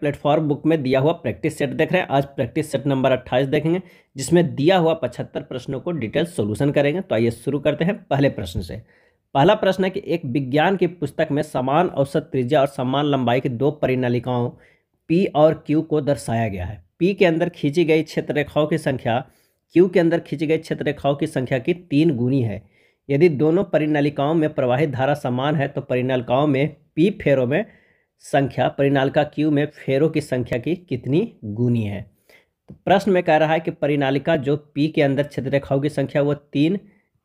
platform book में दिया हुआ प्रैक्टिस सेट देख रहे हैं आज प्रैक्टिस सेट नंबर 28 देखेंगे जिसमें दिया हुआ 75 प्रश्नों को डिटेल सोल्यूशन करेंगे तो आइए शुरू करते हैं पहले प्रश्न से पहला प्रश्न है कि एक विज्ञान की पुस्तक में समान औसत त्रिज्या और समान लंबाई की दो परिणालिकाओं पी और क्यू को दर्शाया गया है पी के अंदर खींची गई क्षेत्र रेखाओं की संख्या क्यू के अंदर खींची गई क्षेत्र रेखाओं की संख्या की तीन गुनी है यदि दोनों परिणालिकाओं में प्रवाहित धारा समान है तो परिणालिकाओं में पी फेरों में संख्या परिनालिका क्यू में फेरों की संख्या की कितनी गुनी है तो प्रश्न में कह रहा है कि परिनालिका जो पी के अंदर क्षेत्र रेखाओं की संख्या वो तीन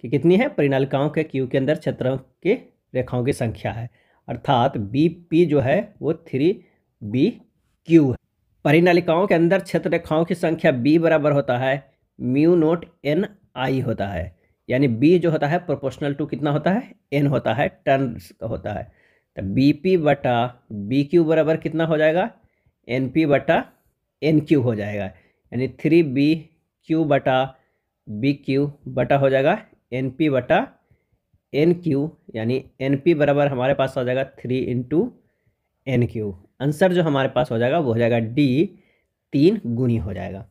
की कितनी है परिनालिकाओं के क्यू के अंदर क्षेत्रों की रेखाओं की संख्या है अर्थात बी पी जो है वो थ्री बी क्यू है परिनालिकाओं के अंदर क्षेत्र रेखाओं की संख्या बी बराबर होता है म्यू नोट एन आई होता है यानी बी जो होता है प्रोपोर्शनल टू कितना होता है एन होता है टर्न होता है तो बी पी बटा बी क्यू बराबर कितना हो जाएगा एन पी बटा एन क्यू हो जाएगा यानी थ्री बी क्यू बटा बी क्यू बटा हो जाएगा एन पी बटा एन क्यू यानी एन पी बराबर हमारे पास हो जाएगा three into N Q answer जो हमारे पास हो जाएगा वो हो जाएगा डी तीन गुनी हो जाएगा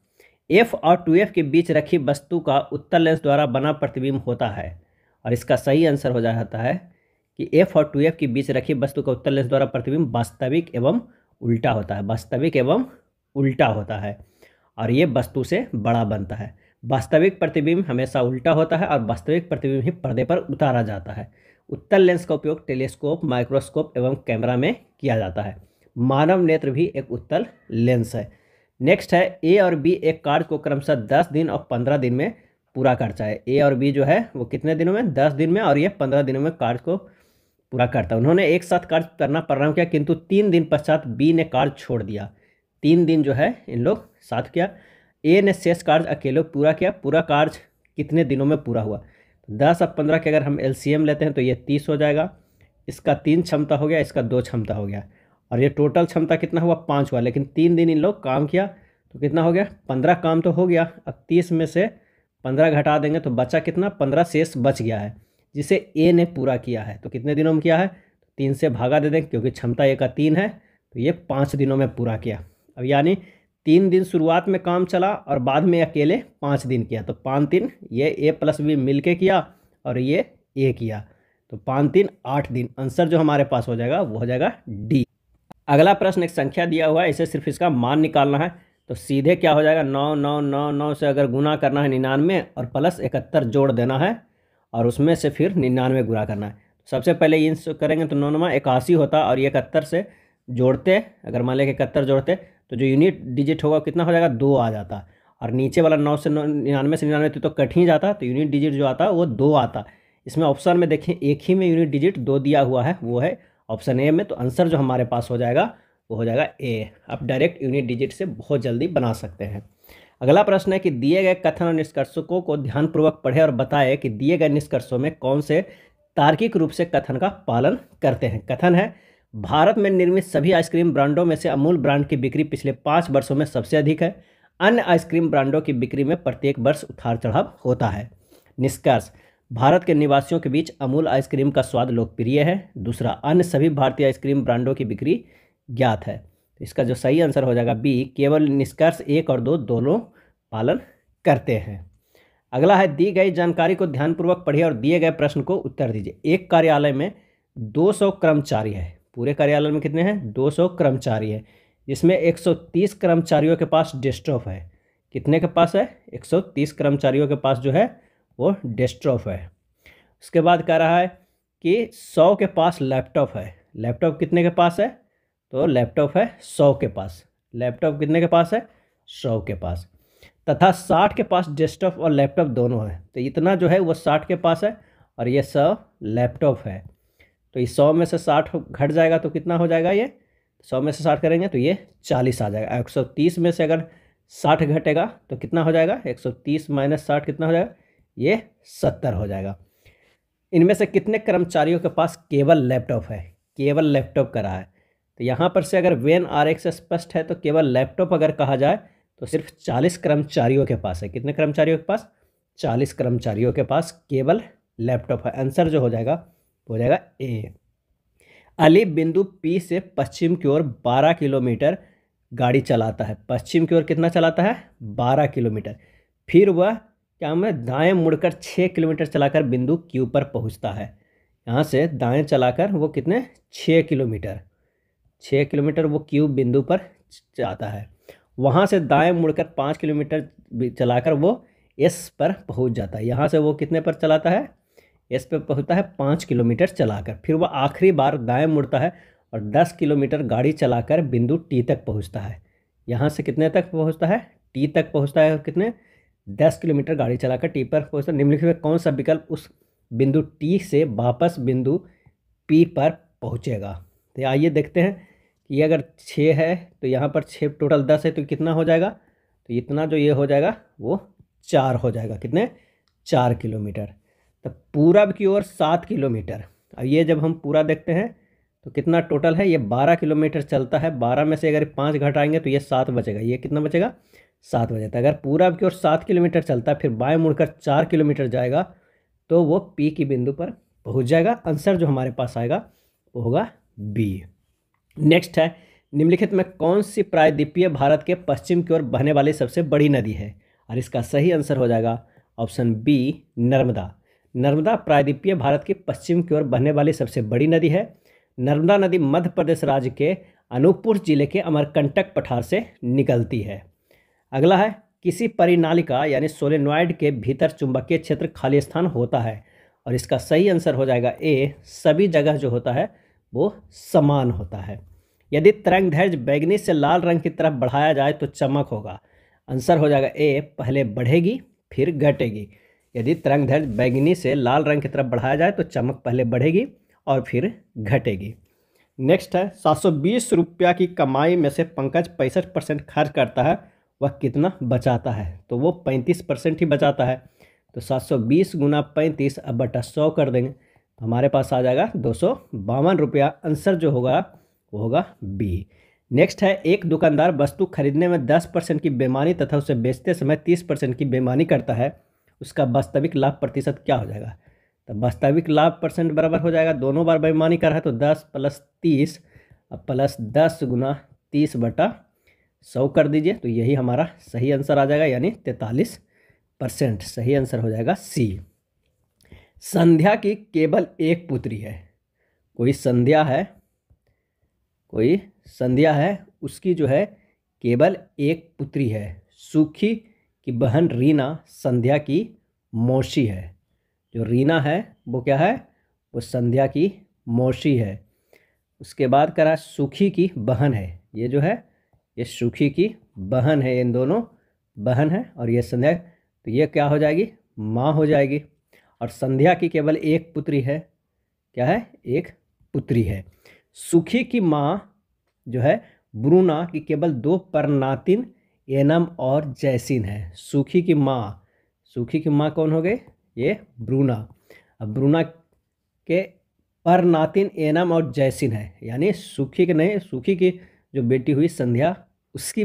एफ और टू एफ के बीच रखी वस्तु का उत्तर लेंस द्वारा बना प्रतिबिंब होता है और इसका सही आंसर हो जाता है कि एफ और टू एफ के बीच रखी वस्तु का उत्तर लेंस द्वारा प्रतिबिंब वास्तविक एवं उल्टा होता है वास्तविक एवं उल्टा होता है और ये वस्तु से बड़ा बनता है वास्तविक प्रतिबिंब हमेशा उल्टा होता है और वास्तविक प्रतिबिंब ही पर्दे पर उतारा जाता है उत्तर लेंस का उपयोग टेलीस्कोप माइक्रोस्कोप एवं कैमरा में किया जाता है मानव नेत्र भी एक उत्तल लेंस है नेक्स्ट है ए और बी एक कार्ड को क्रमशः दस दिन और पंद्रह दिन में पूरा करता है ए और बी जो है वो कितने दिनों में दस दिन में और ये पंद्रह दिनों में कार्ड को पूरा करता उन्होंने एक साथ कार्य करना प्रारंभ किया किंतु तीन दिन पश्चात बी ने कार्य छोड़ दिया तीन दिन जो है इन लोग साथ किया ए ने शेष कार्य अकेले पूरा किया पूरा कार्य कितने दिनों में पूरा हुआ दस और पंद्रह के अगर हम एल लेते हैं तो ये तीस हो जाएगा इसका तीन क्षमता हो गया इसका दो क्षमता हो गया और ये टोटल क्षमता कितना हुआ पाँच हुआ लेकिन तीन दिन इन लोग काम किया तो कितना हो गया पंद्रह काम तो हो गया अब तीस में से पंद्रह घटा देंगे तो बचा कितना पंद्रह शेष बच गया है जिसे ए ने पूरा किया है तो कितने दिनों में किया है तीन से भागा दे दें क्योंकि क्षमता ए का तीन है तो ये पाँच दिनों में पूरा किया अब यानी तीन दिन शुरुआत में काम चला और बाद में अकेले पाँच दिन किया तो पाँच दिन ये ए प्लस बी मिल के किया और ये ए किया तो पाँच दिन आठ दिन आंसर जो हमारे पास हो जाएगा वो हो जाएगा डी अगला प्रश्न एक संख्या दिया हुआ है इसे सिर्फ इसका मान निकालना है तो सीधे क्या हो जाएगा नौ नौ नौ नौ से अगर गुना करना है निन्यानवे और प्लस इकहत्तर जोड़ देना है और उसमें से फिर निन्यानवे गुना करना है तो सबसे पहले इन करेंगे तो नौनवा इक्यासी होता और ये इकहत्तर से जोड़ते अगर मान लें कि इकहत्तर जोड़ते तो जो यूनिट डिजिट होगा कितना हो जाएगा दो आ जाता और नीचे वाला नौ से नौ निन्यानवे से निन्यानवे तो, तो कट ही जाता तो यूनिट डिजिट जो आता वो दो आता इसमें ऑप्शन में देखें एक ही में यूनिट डिजिट दो दिया हुआ है वो है ऑप्शन ए में तो आंसर जो हमारे पास हो जाएगा वो हो जाएगा ए आप डायरेक्ट यूनिट डिजिट से बहुत जल्दी बना सकते हैं अगला प्रश्न है कि दिए गए कथन और निष्कर्षों को ध्यानपूर्वक पढ़े और बताए कि दिए गए निष्कर्षों में कौन से तार्किक रूप से कथन का पालन करते हैं कथन है भारत में निर्मित सभी आइसक्रीम ब्रांडों में से अमूल ब्रांड की बिक्री पिछले पाँच वर्षों में सबसे अधिक है अन्य आइसक्रीम ब्रांडों की बिक्री में प्रत्येक वर्ष उतार चढ़ाव होता है निष्कर्ष भारत के निवासियों के बीच अमूल आइसक्रीम का स्वाद लोकप्रिय है दूसरा अन्य सभी भारतीय आइसक्रीम ब्रांडों की बिक्री ज्ञात है इसका जो सही आंसर हो जाएगा बी केवल निष्कर्ष एक और दो दोनों पालन करते हैं अगला है दी गई जानकारी को ध्यानपूर्वक पढ़िए और दिए गए प्रश्न को उत्तर दीजिए एक कार्यालय में 200 कर्मचारी है पूरे कार्यालय में कितने हैं 200 कर्मचारी है जिसमें 130 कर्मचारियों के पास डेस्ट्रॉफ है कितने के पास है 130 कर्मचारियों के पास जो है वो डेस्कटॉप है उसके बाद कह रहा है कि सौ के पास लैपटॉप है लैपटॉप कितने के पास है तो लैपटॉप है सौ के पास लैपटॉप कितने के पास है सौ के पास तथा साठ के पास डेस्कटॉप और लैपटॉप दोनों है तो इतना जो है वो साठ के पास है और ये सौ लैपटॉप है तो इस सौ में से साठ घट जाएगा तो कितना हो जाएगा ये सौ में से साठ करेंगे तो ये चालीस आ जाएगा एक सौ तीस में से अगर साठ घटेगा तो कितना हो जाएगा एक सौ तीस माइनस साठ कितना हो जाएगा ये सत्तर हो जाएगा इनमें से कितने कर्मचारियों के पास केवल लैपटॉप है केवल लैपटॉप करा है तो यहाँ पर से अगर वेन आर एक्स स्पष्ट है तो केवल लैपटॉप अगर कहा जाए तो सिर्फ चालीस कर्मचारियों के पास है कितने कर्मचारियों के पास चालीस कर्मचारियों के पास केवल लैपटॉप है आंसर जो हो जाएगा हो जाएगा ए अली बिंदु पी से पश्चिम की ओर बारह किलोमीटर गाड़ी चलाता है पश्चिम की ओर कितना चलाता है बारह किलोमीटर फिर वह क्या मैं दाएँ मुड़कर छः किलोमीटर चलाकर बिंदु क्यू पर पहुंचता है यहाँ से दाएँ चलाकर वो कितने छः किलोमीटर छः किलोमीटर वो क्यू बिंदु पर जाता है वहाँ से दाएं मुड़कर पाँच किलोमीटर चलाकर वो एस पर पहुँच जाता है यहाँ से वो कितने पर चलाता है एस पर पहुँचता है पाँच किलोमीटर चलाकर फिर वह आखिरी बार दाएं मुड़ता है और दस किलोमीटर गाड़ी चलाकर बिंदु टी तक पहुँचता है यहाँ से कितने तक पहुँचता है टी तक पहुँचता है और कितने दस किलोमीटर गाड़ी चलाकर टी पर पहुँचता है निम्नलिखित में कौन सा विकल्प उस बिंदु टी से वापस बिंदु पी पर पहुँचेगा तो आइए देखते हैं ये अगर छः है तो यहाँ पर छः टोटल दस है तो कितना हो जाएगा तो इतना जो ये हो जाएगा वो चार हो जाएगा कितने चार किलोमीटर तो पूरब की ओर सात किलोमीटर और ये जब हम पूरा देखते हैं तो कितना टोटल है ये बारह किलोमीटर चलता है बारह में से अगर पाँच घटाएंगे तो ये सात बचेगा ये कितना बचेगा सात बचेगा तो अगर पूरब की ओर सात किलोमीटर चलता है फिर बाएँ मुड़कर चार किलोमीटर जाएगा तो वो पी की बिंदु पर पहुँच जाएगा आंसर जो हमारे पास आएगा वो होगा बी नेक्स्ट है निम्नलिखित में कौन सी प्रायद्वीपीय भारत के पश्चिम की ओर बहने वाली सबसे बड़ी नदी है और इसका सही आंसर हो जाएगा ऑप्शन बी नर्मदा नर्मदा प्रायद्वीपीय भारत की पश्चिम की ओर बहने वाली सबसे बड़ी नदी है नर्मदा नदी मध्य प्रदेश राज्य के अनूपपुर जिले के अमरकंटक पठार से निकलती है अगला है किसी परिनालिका यानी सोलेनॉइड के भीतर चुंबकीय क्षेत्र खाली स्थान होता है और इसका सही आंसर हो जाएगा ए सभी जगह जो होता है वो समान होता है यदि तरंग धैर्य बैगनी से लाल रंग की तरफ बढ़ाया जाए तो चमक होगा आंसर हो जाएगा ए पहले बढ़ेगी फिर घटेगी यदि तरंग धैर्य बैगनी से लाल रंग की तरफ बढ़ाया जाए तो चमक पहले बढ़ेगी और फिर घटेगी नेक्स्ट है सात सौ बीस रुपया की कमाई में से पंकज पैंसठ परसेंट खर्च करता है वह कितना बचाता है तो वो पैंतीस परसेंट ही बचाता है तो सात सौ बीस गुना पैंतीस अब बटा सौ कर देंगे हमारे पास आ जाएगा दो सौ बावन रुपया आंसर जो होगा वो होगा बी नेक्स्ट है एक दुकानदार वस्तु खरीदने में दस परसेंट की बेमानी तथा उसे बेचते समय तीस परसेंट की बेमानी करता है उसका वास्तविक लाभ प्रतिशत क्या हो जाएगा तो वास्तविक लाभ परसेंट बराबर हो जाएगा दोनों बार बेमानी कर रहा है तो दस प्लस तीस प्लस दस गुना तीस बटा सौ कर दीजिए तो यही हमारा सही आंसर आ जाएगा यानी तैंतालीस परसेंट सही आंसर हो जाएगा सी संध्या की केवल एक पुत्री है कोई संध्या है कोई संध्या है उसकी जो है केवल एक पुत्री है सुखी की बहन रीना संध्या की मौसी है जो रीना है वो क्या है वो संध्या की मौसी है उसके बाद करा सुखी की बहन है ये जो है ये सुखी की बहन है इन दोनों बहन है और ये संध्या तो ये क्या हो जाएगी माँ हो जाएगी और संध्या की केवल एक पुत्री है क्या है एक पुत्री है सुखी की माँ जो है ब्रूना की केवल दो परनातिन एनम और जैसिन है सुखी की माँ सुखी की माँ कौन हो गई ये ब्रूना अब ब्रूना के परनातिन एनम और जैसिन है यानी सुखी के नहीं सुखी की जो बेटी हुई संध्या उसकी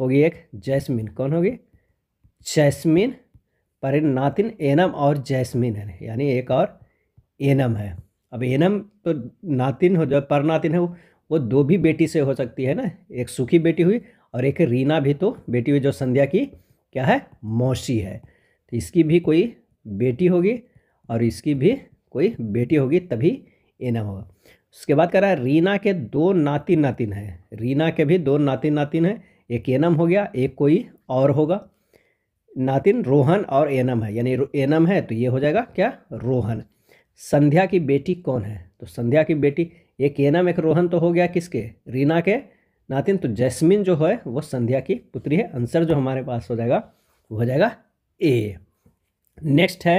होगी एक जैस्मिन कौन होगी जैस्मिन पर नातिन एनम और जैस्मिन है यानी एक और एनम है अब एनम तो नातिन हो जो पर नातिन है वो वो दो भी बेटी से हो सकती है ना एक सुखी बेटी हुई और एक रीना भी तो बेटी हुई जो संध्या की क्या है मौसी है तो इसकी भी कोई बेटी होगी और इसकी भी कोई बेटी होगी तभी एनम होगा उसके बाद कह रहा है रीना के दो नातिन नातिन हैं रीना के भी दो नातिन नातिन हैं एक एनम हो गया एक कोई और होगा नातिन रोहन और एनम है यानी एनम है तो ये हो जाएगा क्या रोहन संध्या की बेटी कौन है तो संध्या की बेटी एक एनम एक रोहन तो हो गया किसके रीना के नातिन तो जैस्मिन जो है वो संध्या की पुत्री है आंसर जो हमारे पास हो जाएगा वो हो जाएगा ए नेक्स्ट है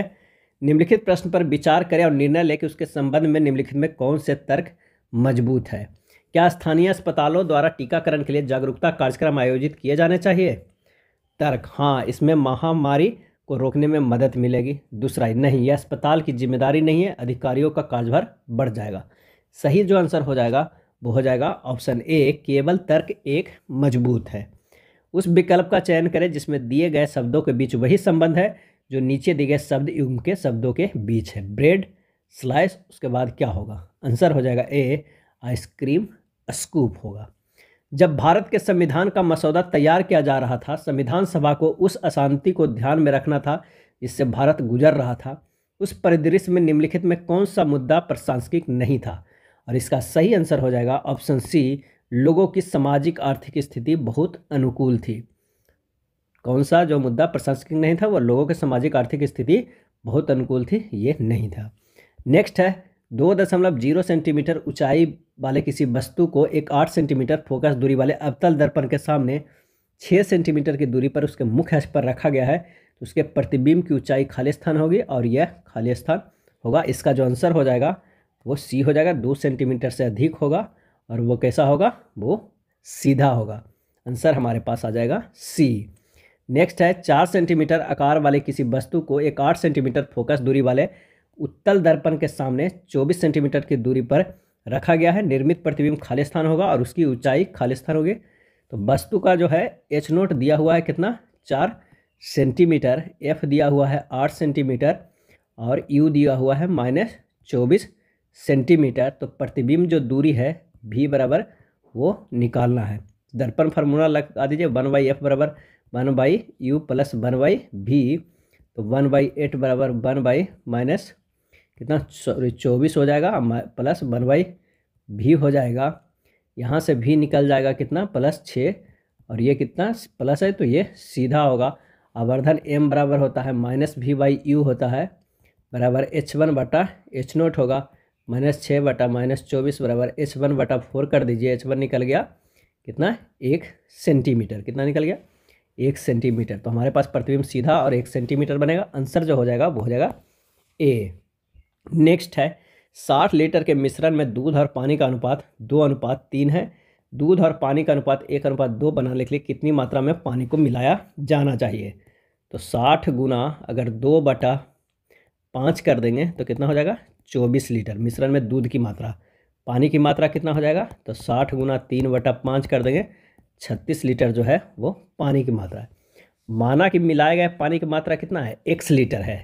निम्नलिखित प्रश्न पर विचार करें और निर्णय लेके उसके संबंध में निम्नलिखित में कौन से तर्क मजबूत है क्या स्थानीय अस्पतालों द्वारा टीकाकरण के लिए जागरूकता कार्यक्रम आयोजित किए जाने चाहिए तर्क हाँ इसमें महामारी को रोकने में मदद मिलेगी दूसरा नहीं यह अस्पताल की जिम्मेदारी नहीं है अधिकारियों का कार्यभार बढ़ जाएगा सही जो आंसर हो जाएगा वो हो जाएगा ऑप्शन ए केवल तर्क एक मजबूत है उस विकल्प का चयन करें जिसमें दिए गए शब्दों के बीच वही संबंध है जो नीचे दिए गए शब्द युग के शब्दों के बीच है ब्रेड स्लाइस उसके बाद क्या होगा आंसर हो जाएगा ए आइसक्रीम स्कूप होगा जब भारत के संविधान का मसौदा तैयार किया जा रहा था संविधान सभा को उस अशांति को ध्यान में रखना था जिससे भारत गुजर रहा था उस परिदृश्य में निम्नलिखित में कौन सा मुद्दा प्रशासनिक नहीं था और इसका सही आंसर हो जाएगा ऑप्शन सी लोगों की सामाजिक आर्थिक स्थिति बहुत अनुकूल थी कौन सा जो मुद्दा प्रशासनिक नहीं था वह लोगों की सामाजिक आर्थिक स्थिति बहुत अनुकूल थी ये नहीं था नेक्स्ट है दो दशमलव जीरो सेंटीमीटर ऊंचाई वाले किसी वस्तु को एक आठ सेंटीमीटर फोकस दूरी वाले अवतल दर्पण के सामने छः सेंटीमीटर की दूरी पर उसके मुख्य अक्ष पर रखा गया है तो उसके प्रतिबिंब की ऊंचाई खाली स्थान होगी और यह खाली स्थान होगा इसका जो आंसर हो जाएगा वो सी हो जाएगा दो सेंटीमीटर से अधिक होगा और वो कैसा होगा वो सीधा होगा आंसर हमारे पास आ जाएगा सी नेक्स्ट है चार सेंटीमीटर आकार वाले किसी वस्तु को एक आठ सेंटीमीटर फोकस दूरी वाले उत्तल दर्पण के सामने 24 सेंटीमीटर की दूरी पर रखा गया है निर्मित प्रतिबिंब खाली स्थान होगा और उसकी ऊंचाई खाली स्थान होगी तो वस्तु का जो है एच नोट दिया हुआ है कितना चार सेंटीमीटर एफ दिया हुआ है आठ सेंटीमीटर और यू दिया हुआ है माइनस चौबीस सेंटीमीटर तो प्रतिबिंब जो दूरी है भी बराबर वो निकालना है दर्पण फार्मूला लगा दीजिए वन बाई एफ बराबर one by U plus one by V तो वन बाई एट बराबर वन बाई माइनस कितना सॉरी चौबीस हो जाएगा प्लस वन बाई भी हो जाएगा यहाँ से भी निकल जाएगा कितना प्लस छः और ये कितना प्लस है तो ये सीधा होगा आवर्धन एम बराबर होता है माइनस भी बाई यू होता है बराबर एच वन बटा एच नोट होगा माइनस छः बटा माइनस चौबीस बराबर एच वन बटा फोर कर दीजिए एच वन निकल गया कितना एक सेंटीमीटर कितना निकल गया एक सेंटीमीटर तो हमारे पास प्रतिबिंब सीधा और एक सेंटीमीटर बनेगा आंसर जो हो जाएगा वो हो जाएगा ए नेक्स्ट है साठ लीटर के मिश्रण में दूध और पानी का अनुपात दो अनुपात तीन है दूध और पानी का अनुपात एक अनुपात दो बनाने के लिए कितनी मात्रा में पानी को मिलाया जाना चाहिए तो साठ गुना अगर दो बटा पाँच कर देंगे तो कितना हो जाएगा चौबीस लीटर मिश्रण में दूध की मात्रा पानी की मात्रा कितना हो जाएगा तो साठ गुना तीन बटा पाँच कर देंगे छत्तीस लीटर जो है वो पानी की मात्रा है माना कि मिलाए गए पानी की मात्रा कितना है एक्स लीटर है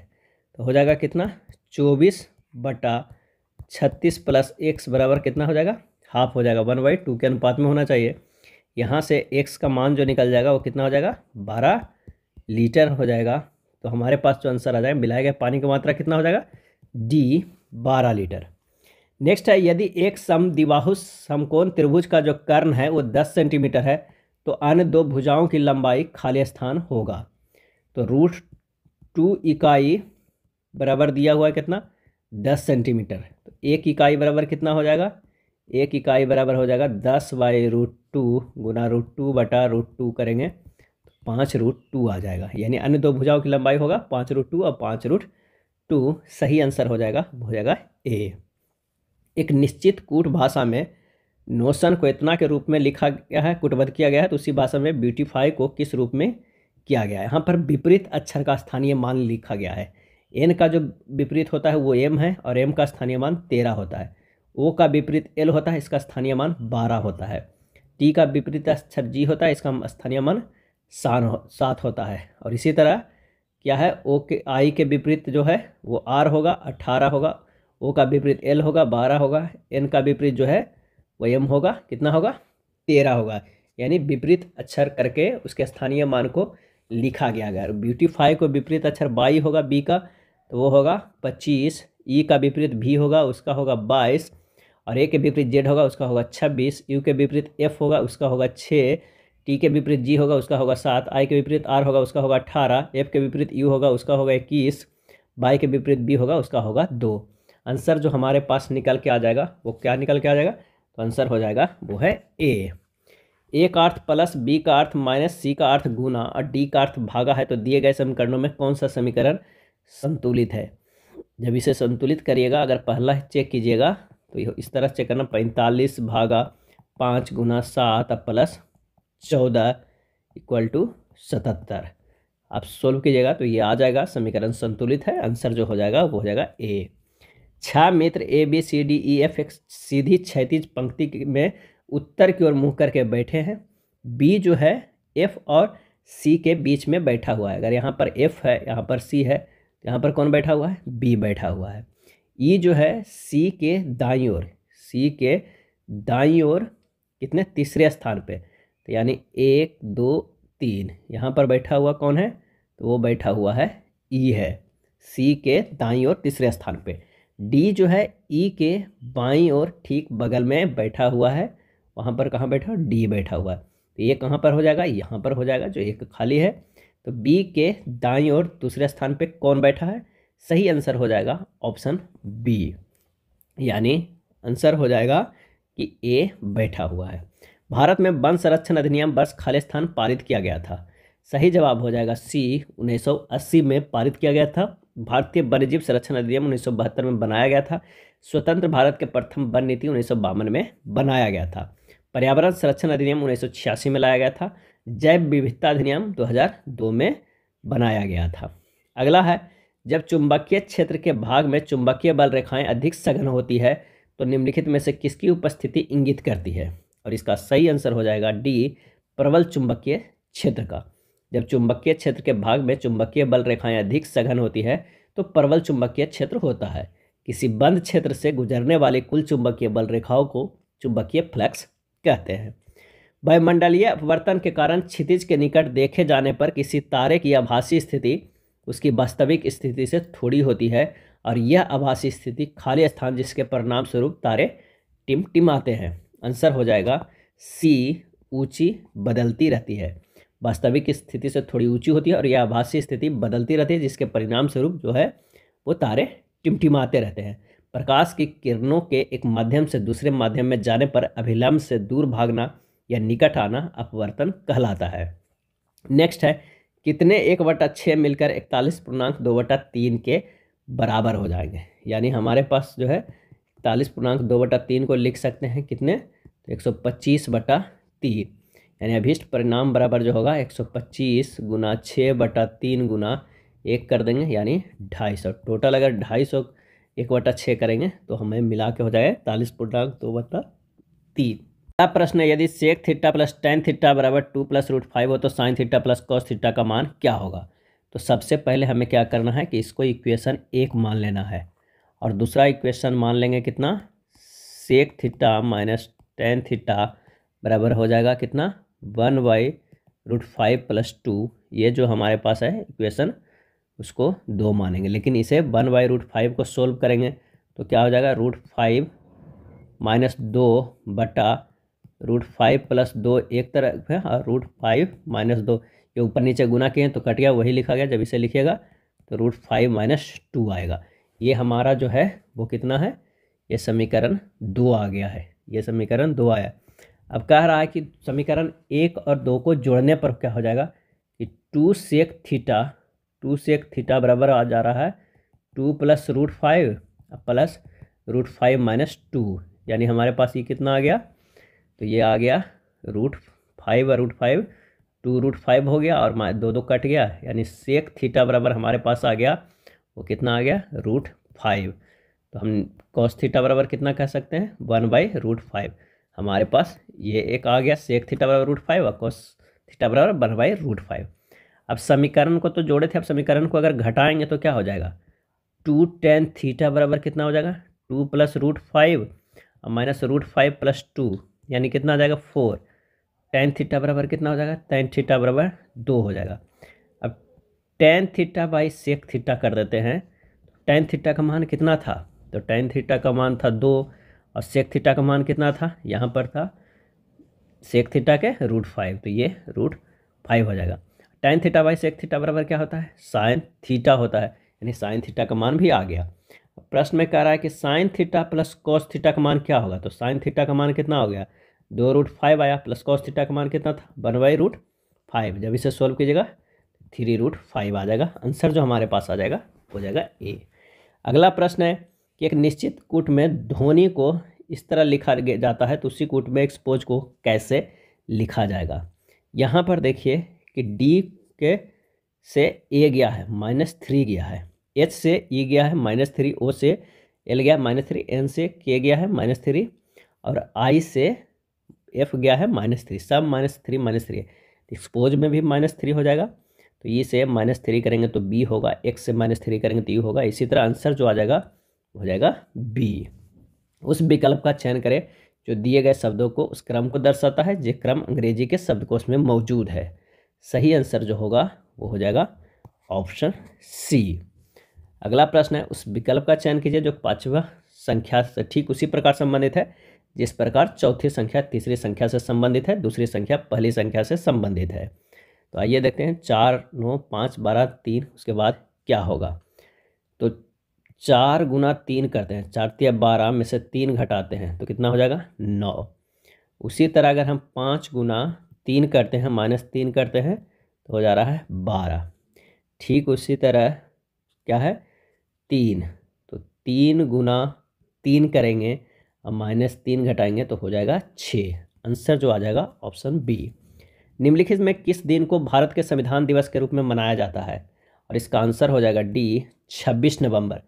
तो हो जाएगा कितना चौबीस बटा छत्तीस प्लस एक्स बराबर कितना हो जाएगा हाफ हो जाएगा वन बाई टू के अनुपात में होना चाहिए यहाँ से एक्स का मान जो निकल जाएगा वो कितना हो जाएगा बारह लीटर हो जाएगा तो हमारे पास जो आंसर आ जाएगा मिलाया गया पानी की मात्रा कितना हो जाएगा डी बारह लीटर नेक्स्ट है यदि एक सम दिवाहु समकोण त्रिभुज का जो कर्ण है वो दस सेंटीमीटर है तो अन्य दो भुजाओं की लंबाई खाली स्थान होगा तो रूट टू इकाई बराबर दिया हुआ है कितना दस सेंटीमीटर तो एक इकाई बराबर कितना हो जाएगा एक इकाई बराबर हो जाएगा दस बाई रूट टू गुना रूट टू बटा रूट टू करेंगे तो पाँच रूट टू आ जाएगा यानी अन्य दो भुजाओं की लंबाई होगा पाँच रूट टू और पाँच रूट टू सही आंसर हो जाएगा हो जाएगा ए एक निश्चित कूट भाषा में नोशन को इतना के रूप में लिखा गया है कुटबद्ध किया गया है तो उसी भाषा में ब्यूटीफाई को किस रूप में किया गया है यहाँ पर विपरीत अक्षर का स्थानीय मान लिखा गया है एन का जो विपरीत होता है वो एम है और एम का स्थानीय मान तेरह होता है ओ का विपरीत एल होता है इसका स्थानीय मान बारह होता है टी का विपरीत अक्षर जी होता है इसका स्थानीय मान सान हो, सात होता है और इसी तरह क्या है ओ के आई के विपरीत जो है वो आर होगा अट्ठारह होगा ओ का विपरीत एल होगा बारह होगा एन का विपरीत जो है वो एम होगा कितना होगा तेरह होगा यानी विपरीत अक्षर करके उसके स्थानीय मान को लिखा गया गया ब्यूटीफाई को विपरीत अक्षर बाई होगा बी का तो वो होगा पच्चीस ई का विपरीत भी होगा उसका होगा बाईस और ए के विपरीत जेड होगा उसका होगा छब्बीस यू के विपरीत एफ होगा उसका होगा छः टी के विपरीत जी होगा उसका होगा सात आई के विपरीत आर होगा उसका होगा अठारह एफ के विपरीत यू होगा उसका होगा इक्कीस बाई के विपरीत बी होगा उसका होगा दो आंसर जो हमारे पास निकल के आ जाएगा वो क्या निकल के आ जाएगा तो आंसर हो जाएगा वो है ए ए का अर्थ प्लस बी का अर्थ माइनस सी का अर्थ गुना और डी का अर्थ भागा है तो दिए गए समीकरणों में कौन सा समीकरण संतुलित है जब इसे संतुलित करिएगा अगर पहला चेक कीजिएगा तो इस तरह चेक करना पैंतालीस भागा पाँच गुना सात प्लस चौदह इक्वल टू सतहत्तर आप सोल्व कीजिएगा तो ये आ जाएगा समीकरण संतुलित है आंसर जो हो जाएगा वो हो जाएगा ए छ मित्र A B C D E F एक सीधी क्षैतिज पंक्ति में उत्तर की ओर मुंह करके बैठे हैं बी जो है एफ और सी के बीच में बैठा हुआ है अगर यहाँ पर एफ है यहाँ पर सी है यहाँ पर कौन बैठा हुआ है बी बैठा हुआ है ई जो है सी के दाई ओर सी के दाई ओर कितने तीसरे स्थान पे तो यानी एक दो तीन यहाँ पर बैठा हुआ कौन है तो वो बैठा हुआ है ई है सी के दाई और तीसरे स्थान पे डी जो है ई के बाई और ठीक बगल में बैठा हुआ है वहाँ पर कहाँ बैठा डी बैठा हुआ है तो ये कहाँ पर हो जाएगा यहाँ पर हो जाएगा जो एक खाली है तो बी के दाई और दूसरे स्थान पे कौन बैठा है सही आंसर हो जाएगा ऑप्शन बी यानी आंसर हो जाएगा कि ए बैठा हुआ है भारत में वन संरक्षण अधिनियम वर्ष खालिस्तान पारित किया गया था सही जवाब हो जाएगा सी 1980 में पारित किया गया था भारतीय वन्यजीव संरक्षण अधिनियम उन्नीस में बनाया गया था स्वतंत्र भारत के प्रथम वन नीति उन्नीस में बनाया गया था पर्यावरण संरक्षण अधिनियम उन्नीस में लाया गया था जैव विविधता अधिनियम 2002 में बनाया गया था अगला है जब चुंबकीय क्षेत्र के भाग में चुंबकीय बल रेखाएं अधिक सघन होती है तो निम्नलिखित में से किसकी उपस्थिति इंगित करती है और इसका सही आंसर हो जाएगा डी प्रबल चुंबकीय क्षेत्र का जब चुंबकीय क्षेत्र के भाग में चुंबकीय बल रेखाएं अधिक सघन होती है तो प्रबल चुंबकीय क्षेत्र होता है किसी बंद क्षेत्र से गुजरने वाली कुल चुंबकीय बल रेखाओं को चुंबकीय फ्लैक्स कहते हैं वायुमंडलीय अपवर्तन के कारण क्षितिज के निकट देखे जाने पर किसी तारे की आभासी स्थिति उसकी वास्तविक स्थिति से थोड़ी होती है और यह आभासी स्थिति खाली स्थान जिसके परिणाम स्वरूप तारे टिमटिमाते हैं आंसर हो जाएगा सी ऊंची बदलती रहती है वास्तविक स्थिति से थोड़ी ऊंची होती है और यह आभासी स्थिति बदलती रहती है जिसके परिणाम स्वरूप जो है वो तारे टिमटिमाते रहते हैं प्रकाश की किरणों के एक माध्यम से दूसरे माध्यम में जाने पर अभिलंब से दूर भागना या निकट आना अपवर्तन कहलाता है नेक्स्ट है कितने एक बटा छः मिलकर इकतालीस पूर्णांक दो बटा तीन के बराबर हो जाएंगे यानी हमारे पास जो है इकतालीस पूर्णांक दो बटा तीन को लिख सकते हैं कितने तो एक सौ पच्चीस बटा तीन यानी अभीष्ट परिणाम बराबर जो होगा एक सौ पच्चीस गुना छः बटा तीन गुना एक कर देंगे यानी ढाई सौ टोटल अगर ढाई सौ एक बटा छः करेंगे तो हमें मिला के हो जाएगा इकतालीस पूर्णांक दो बटा तीन अब प्रश्न यदि sec theta plus tan theta बराबर टू प्लस रूट फाइव हो तो sine theta plus cos theta का मान क्या होगा तो सबसे पहले हमें क्या करना है कि इसको इक्वेशन एक मान लेना है और दूसरा इक्वेशन मान लेंगे कितना sec theta minus tan theta बराबर हो जाएगा कितना one by root five plus two ये जो हमारे पास है इक्वेशन उसको दो मानेंगे लेकिन इसे वन बाई रूट फाइव को सोल्व करेंगे तो क्या हो जाएगा रूट फाइव माइनस दो बटा रूट फाइव प्लस दो एक तरफ है और हाँ, रूट फाइव माइनस दो ये ऊपर नीचे गुना किए तो कट गया वही लिखा गया जब इसे लिखिएगा तो रूट फाइव माइनस टू आएगा ये हमारा जो है वो कितना है ये समीकरण दो आ गया है ये समीकरण दो आया अब कह रहा है कि समीकरण एक और दो को जोड़ने पर क्या हो जाएगा कि two sec theta two sec theta बराबर आ जा रहा है two plus root five plus root five minus two यानी हमारे पास ये कितना आ गया तो ये आ गया रूट फाइव और root five two root five हो गया और दो दो कट गया यानी सेक थीटा बराबर हमारे पास आ गया वो कितना आ गया रूट फाइव तो हम कॉस थीटा बराबर कितना कह सकते हैं वन बाई रूट फाइव हमारे पास ये एक आ गया सेक थीटा बराबर रूट फाइव और कॉस थीटा बराबर वन बाई रूट फाइव अब समीकरण को तो जोड़े थे अब समीकरण को अगर घटाएंगे तो क्या हो जाएगा टू टेन थीटा बराबर कितना हो जाएगा टू प्लस रूट फाइव और minus root five plus two यानी कितना आ जाएगा फोर टेन थीटा बराबर कितना हो जाएगा टेन थीटा बराबर दो हो जाएगा अब tan theta by sec theta कर देते हैं टेन थीटा का मान कितना था तो टेन थीटा का मान था दो और सेक थीटा का मान कितना था यहाँ पर था सेक थीटा के रूट फाइव तो ये रूट फाइव हो जाएगा tan theta by sec theta बराबर क्या होता है साइन थीटा होता है यानी साइन थीटा का मान भी आ गया प्रश्न में कह रहा है कि sine theta plus cos theta का मान क्या होगा तो साइन थीटा का मान कितना हो गया दो रूट फाइव आया प्लस कॉस थीटा का मान कितना था वन बाई रूट फाइव जब इसे सॉल्व कीजिएगा थ्री रूट फाइव आ जाएगा आंसर जो हमारे पास आ जाएगा हो जाएगा ए अगला प्रश्न है कि एक निश्चित कूट में ध्वनि को इस तरह लिखा जाता है तो उसी कूट में एक्सपोज को कैसे लिखा जाएगा यहाँ पर देखिए कि डी के से ए गया है माइनस थ्री गया है एच से ई e गया है माइनस थ्री ओ से एल गया माइनस थ्री एन से के गया है माइनस थ्री और आई से एफ गया है माइनस थ्री सब माइनस थ्री माइनस थ्री है एक्सपोज में भी माइनस थ्री हो जाएगा तो ई से माइनस थ्री करेंगे तो बी होगा एक्स से माइनस थ्री करेंगे तो यू होगा इसी तरह आंसर जो आ जाएगा हो जाएगा बी उस विकल्प का चयन करें जो दिए गए शब्दों को उस क्रम को दर्शाता है जो क्रम अंग्रेजी के शब्दकोश में मौजूद है सही आंसर जो होगा वो हो जाएगा ऑप्शन सी अगला प्रश्न है उस विकल्प का चयन कीजिए जो पांचवा संख्या से ठीक उसी प्रकार संबंधित है जिस प्रकार चौथी संख्या तीसरी संख्या से संबंधित है दूसरी संख्या पहली संख्या से संबंधित है तो आइए देखते हैं चार नौ पाँच बारह तीन उसके बाद क्या होगा तो चार गुना तीन करते हैं चार तीन बारह में से तीन घटाते हैं तो कितना हो जाएगा नौ उसी तरह अगर हम पाँच गुना तीन करते हैं माइनस तीन करते हैं तो हो जा रहा है बारह ठीक उसी तरह क्या है तीन तो तीन गुना तीन करेंगे अब माइनस तीन घटाएंगे तो हो जाएगा छः आंसर जो आ जाएगा ऑप्शन बी निम्नलिखित में किस दिन को भारत के संविधान दिवस के रूप में मनाया जाता है और इसका आंसर हो जाएगा डी छब्बीस नवंबर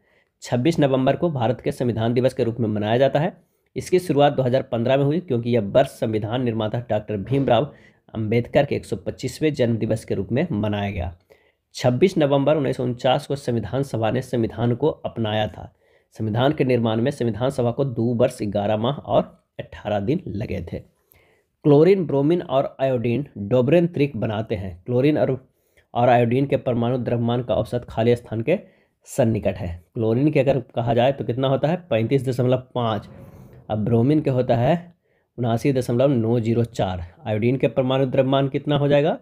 26 नवंबर को भारत के संविधान दिवस के रूप में मनाया जाता है इसकी शुरुआत 2015 में हुई क्योंकि यह वर्ष संविधान निर्माता डॉक्टर भीमराव अंबेडकर के 125वें जन्म दिवस के रूप में मनाया गया 26 नवंबर उन्नीस को संविधान सभा ने संविधान को अपनाया था संविधान के निर्माण में संविधान सभा को दो वर्ष ग्यारह माह और अट्ठारह दिन लगे थे क्लोरीन ब्रोमीन और आयोडीन डोबरेन त्रिक बनाते हैं क्लोरीन और और आयोडीन के परमाणु द्रव्यमान का औसत खाली स्थान के सन्निकट है क्लोरीन के अगर कहा जाए तो कितना होता है पैंतीस दशमलव पाँच अब ब्रोमीन के होता है उनासी दशमलव नौ जीरो चार आयोडीन के परमाणु द्रव्यमान कितना हो जाएगा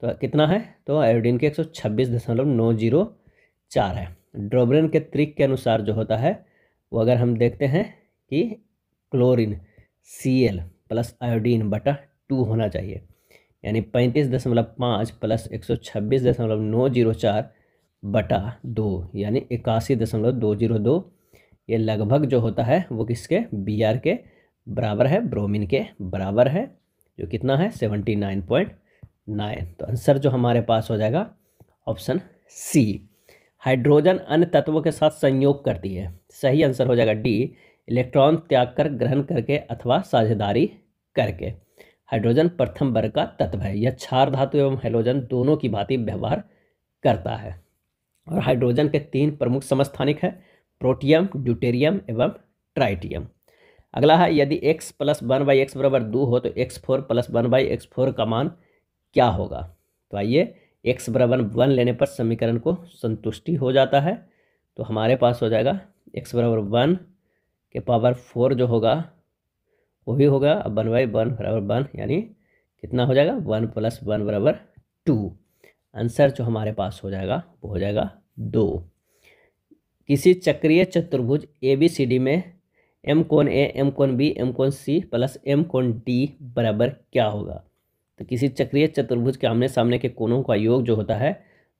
तो कितना है तो आयोडीन के एक सौ छब्बीस दशमलव नौ जीरो चार है ड्रोबरेन के त्रिक के अनुसार जो होता है वो अगर हम देखते हैं कि chlorine C L plus iodine बटा टू होना चाहिए यानी पैंतीस दशमलव पाँच प्लस एक सौ छब्बीस दशमलव नौ जीरो चार बटा दो यानी इक्यासी दशमलव दो जीरो दो ये लगभग जो होता है वो किसके बी आर के बराबर है ब्रोमिन के बराबर है जो कितना है सेवेंटी नाइन पॉइंट नाइन तो आंसर जो हमारे पास हो जाएगा ऑप्शन सी हाइड्रोजन अन्य तत्वों के साथ संयोग करती है सही आंसर हो जाएगा डी इलेक्ट्रॉन त्याग कर ग्रहण करके अथवा साझेदारी करके हाइड्रोजन प्रथम वर्ग का तत्व है यह क्षार धातु एवं हाइड्रोजन दोनों की भांति व्यवहार करता है और हाइड्रोजन के तीन प्रमुख समस्थानिक है प्रोटियम ड्यूटेरियम एवं ट्राइटियम अगला है यदि x plus one by X बराबर दो हो तो X four plus one by X four का मान क्या होगा तो आइए एक्स बराबर वन लेने पर समीकरण को संतुष्टि हो जाता है तो हमारे पास हो जाएगा एक्स बराबर वन के पावर फोर जो होगा वो भी होगा अब वन बाई वन बराबर वन यानी कितना हो जाएगा वन प्लस वन बराबर टू आंसर जो हमारे पास हो जाएगा वो हो जाएगा दो किसी चक्रीय चतुर्भुज ए बी सी डी में एम कौन ए एम कौन बी एम कौन सी प्लस एम कौन डी बराबर क्या होगा तो किसी चक्रीय चतुर्भुज के आमने सामने के कोनों का योग जो होता है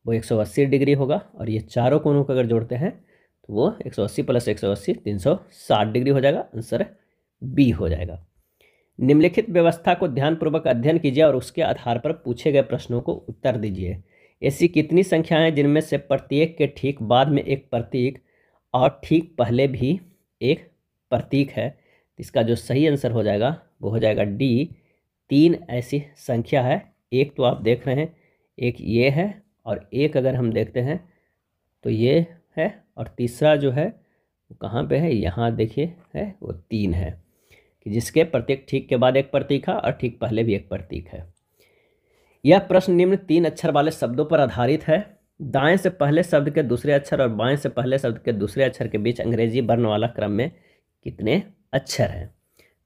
वो 180 डिग्री होगा और ये चारों कोनों को अगर जोड़ते हैं तो वो 180 प्लस 180 360 डिग्री हो जाएगा आंसर बी हो जाएगा निम्नलिखित व्यवस्था को ध्यानपूर्वक अध्ययन कीजिए और उसके आधार पर पूछे गए प्रश्नों को उत्तर दीजिए ऐसी कितनी संख्याएं जिनमें से प्रत्येक के ठीक बाद में एक प्रतीक और ठीक पहले भी एक प्रतीक है इसका जो सही आंसर हो जाएगा वो हो जाएगा डी तीन ऐसी संख्या है एक तो आप देख रहे हैं एक ये है और एक अगर हम देखते हैं तो ये है और तीसरा जो है वो कहाँ पे है यहाँ देखिए है वो तीन है कि जिसके प्रत्येक ठीक के बाद एक प्रतीक है और ठीक पहले भी एक प्रतीक है यह प्रश्न निम्न तीन अक्षर वाले शब्दों पर आधारित है दाएं से पहले शब्द के दूसरे अक्षर और बाएं से पहले शब्द के दूसरे अक्षर के बीच अंग्रेजी वर्ण वाला क्रम में कितने अक्षर हैं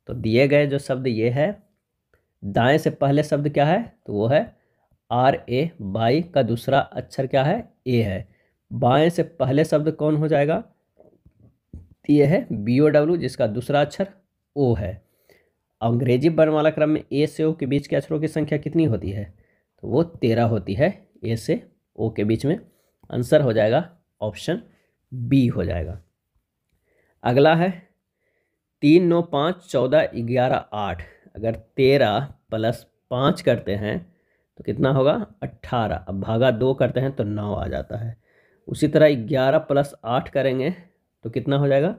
तो दिए गए जो शब्द ये है दाएं से पहले शब्द क्या है तो वो है आर ए बाई का दूसरा अक्षर क्या है ए है बाएं से पहले शब्द कौन हो जाएगा ये है बी ओ डब्ल्यू जिसका दूसरा अक्षर ओ है अंग्रेजी वर्णमाला क्रम में ए से ओ के बीच के अक्षरों की संख्या कितनी होती है तो वो तेरह होती है ए से ओ के बीच में आंसर हो जाएगा ऑप्शन बी हो जाएगा अगला है तीन नौ पाँच चौदह ग्यारह आठ अगर तेरह प्लस पाँच करते हैं तो कितना होगा अट्ठारह अब भागा दो करते हैं तो नौ आ जाता है उसी तरह ग्यारह प्लस आठ करेंगे तो कितना हो जाएगा